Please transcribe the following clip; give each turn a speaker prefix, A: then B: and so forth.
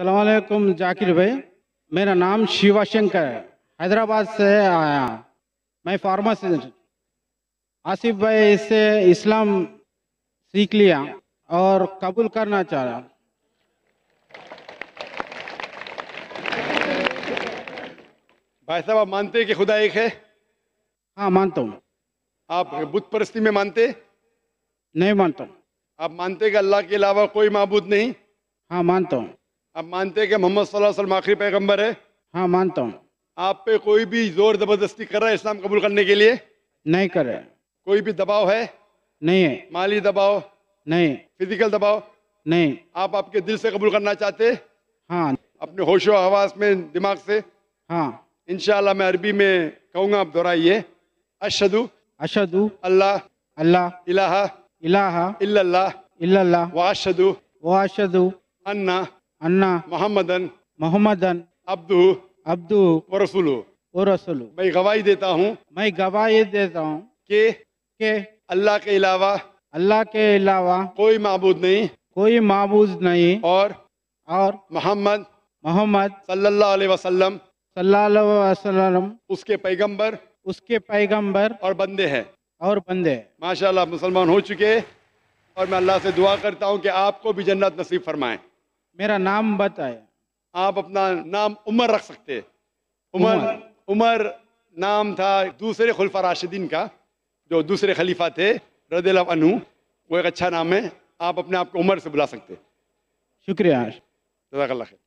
A: सलामकुम जाकिर भाई मेरा नाम शिवा शंकर है हैदराबाद से आया मैं फार्मासिस्ट आसिफ भाई इससे इस्लाम सीख लिया और कबूल करना चाह रहा
B: भाई साहब आप मानते हैं कि खुदा एक है हाँ मानता हूँ आप बुत परस्ती में मानते नहीं मानता हूँ आप मानते कि अल्लाह के अलावा कोई मबूद नहीं हाँ मानता हूँ आप मानते हैं कि मोहम्मद सल्लल्लाहु आखिरी पैगंबर है हाँ मानता हूँ आप पे कोई भी जोर जबरदस्ती कर रहा है इस्लाम कबूल करने के लिए नहीं कर रहे कोई भी दबाव है नहीं है माली दबाव नहीं फिजिकल दबाव नहीं आप आपके दिल से कबूल करना चाहते हाँ अपने होशो आवाज में दिमाग से हाँ इनशाला मैं अरबी में कहूँगा आप दोहराइए अशदु अशदु अल्लाह अल्लाह इलाहा इलाहा इल्लल्लाह इल्लल्लाह वाशदु वाशदु अन्ना अन्ना मोहम्मदन मोहम्मदन अब्दू अब्दू और रसुलू और रसूलू मैं गवाही देता हूँ मैं गवाही देता हूँ के के अल्लाह के अलावा अल्लाह के अलावा कोई मबूद नहीं कोई मबूद नहीं और और मोहम्मद मोहम्मद सल्लल्लाहु अलैहि वसल्लम सल्लल्लाहु अलैहि वसल्लम उसके पैगंबर उसके पैगंबर और बंदे हैं और बंदे माशाल्लाह मुसलमान हो चुके और मैं अल्लाह से दुआ करता हूँ कि आपको भी जन्नत नसीब फरमाएं मेरा नाम बताए आप अपना नाम उमर रख सकते उमर उमर नाम था दूसरे खुलफा राशिदीन का जो दूसरे खलीफा थे रद अनु वो एक अच्छा नाम है आप अपने आप को उमर से बुला सकते शुक्रिया जजाकल्ला खैर